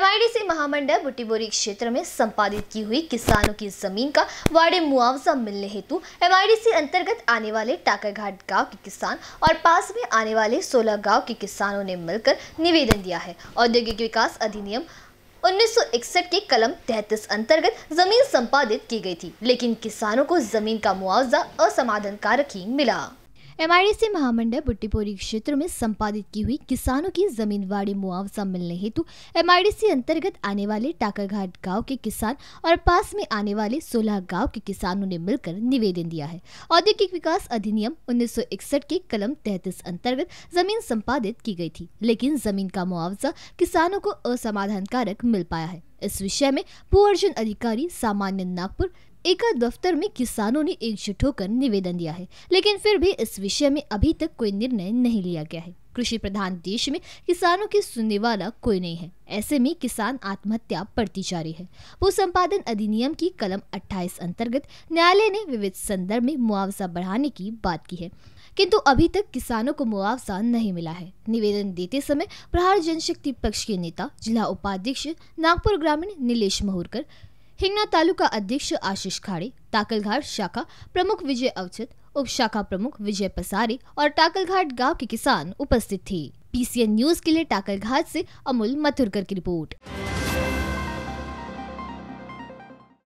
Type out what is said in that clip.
MIDC महामंडल Butibori क्षेत्र में संपादित की हुई किसानों की जमीन का वाड़े मुआवजा मिलने हेतु एमआईडीसी अंतर्गत आने वाले टाकरघाट गांव के किसान और पास में आने वाले सोलह गांव के किसानों ने मिलकर निवेदन दिया है औद्योगिक विकास अधिनियम 1961 के कलम 33 अंतर्गत जमीन संपादित की गई थी लेकिन किसानों को जमीन का मुआवजा असमाधान कारक ही मिला सी महामंडल बुट्टीपोरी क्षेत्र में संपादित की हुई किसानों की जमीन वाड़ी मुआवजा मिलने हेतु सी अंतर्गत आने वाले टाकरघाट गांव के किसान और पास में आने वाले सोलह गांव के किसानों ने मिलकर निवेदन दिया है औद्योगिक विकास अधिनियम 1961 के कलम 33 अंतर्गत जमीन संपादित की गई थी लेकिन जमीन का मुआवजा किसानों को कारक मिल पाया है इस विषय में भू अर्जुन अधिकारी सामान्य नागपुर एका दफ्तर में किसानों ने एकजुट होकर निवेदन दिया है लेकिन फिर भी इस विषय में अभी तक कोई निर्णय नहीं लिया गया है कृषि प्रधान देश में किसानों की सुनने वाला कोई नहीं है ऐसे में किसान आत्महत्या बढ़ती जा रही है भू संपादन अधिनियम की कलम 28 अंतर्गत न्यायालय ने विविध संदर्भ में मुआवजा बढ़ाने की बात की है किंतु अभी तक किसानों को मुआवजा नहीं मिला है निवेदन देते समय प्रहार जनशक्ति पक्ष के नेता जिला उपाध्यक्ष नागपुर ग्रामीण नीलेष महुरकर हिंगना तालुका अध्यक्ष आशीष खाड़े ताकलघाट शाखा प्रमुख विजय अवचित उप शाखा प्रमुख विजय पसारी और टाकलघाट गांव के किसान उपस्थित थे पीसीएन न्यूज के लिए टाकलघाट से अमूल मथुरकर की रिपोर्ट